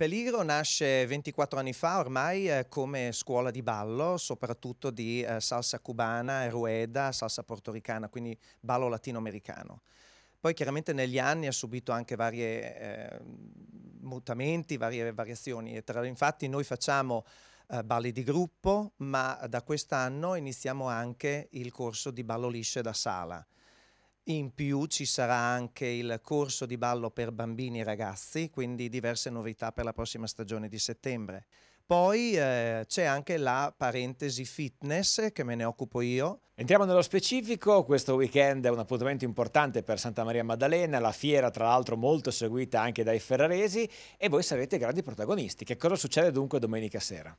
Peligro nasce 24 anni fa ormai eh, come scuola di ballo, soprattutto di eh, salsa cubana, rueda, salsa portoricana, quindi ballo latinoamericano. Poi chiaramente negli anni ha subito anche vari eh, mutamenti, varie variazioni. Tra, infatti noi facciamo eh, balli di gruppo, ma da quest'anno iniziamo anche il corso di ballo lisce da sala. In più ci sarà anche il corso di ballo per bambini e ragazzi, quindi diverse novità per la prossima stagione di settembre. Poi eh, c'è anche la parentesi fitness che me ne occupo io. Entriamo nello specifico, questo weekend è un appuntamento importante per Santa Maria Maddalena, la fiera tra l'altro molto seguita anche dai ferraresi e voi sarete grandi protagonisti. Che cosa succede dunque domenica sera?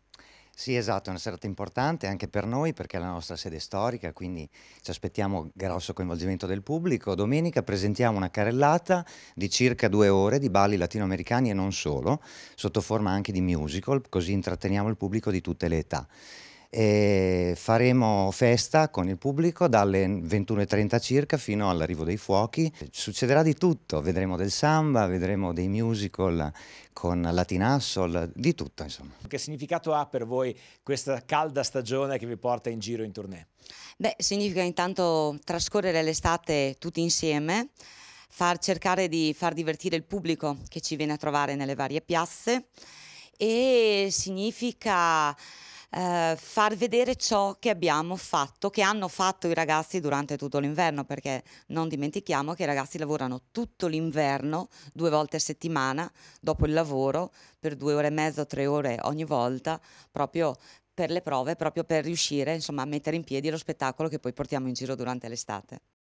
Sì, esatto, è una serata importante anche per noi perché è la nostra sede storica, quindi ci aspettiamo grosso coinvolgimento del pubblico. Domenica presentiamo una carrellata di circa due ore di balli latinoamericani e non solo, sotto forma anche di musical, così intratteniamo il pubblico di tutte le età. E faremo festa con il pubblico dalle 21.30 circa fino all'arrivo dei fuochi. Succederà di tutto, vedremo del samba, vedremo dei musical con latinassol, di tutto insomma. Che significato ha per voi questa calda stagione che vi porta in giro in tournée? Beh, significa intanto trascorrere l'estate tutti insieme, far cercare di far divertire il pubblico che ci viene a trovare nelle varie piazze e significa eh, far vedere ciò che abbiamo fatto, che hanno fatto i ragazzi durante tutto l'inverno, perché non dimentichiamo che i ragazzi lavorano tutto l'inverno, due volte a settimana, dopo il lavoro, per due ore e mezzo, tre ore ogni volta, proprio per le prove, proprio per riuscire insomma, a mettere in piedi lo spettacolo che poi portiamo in giro durante l'estate.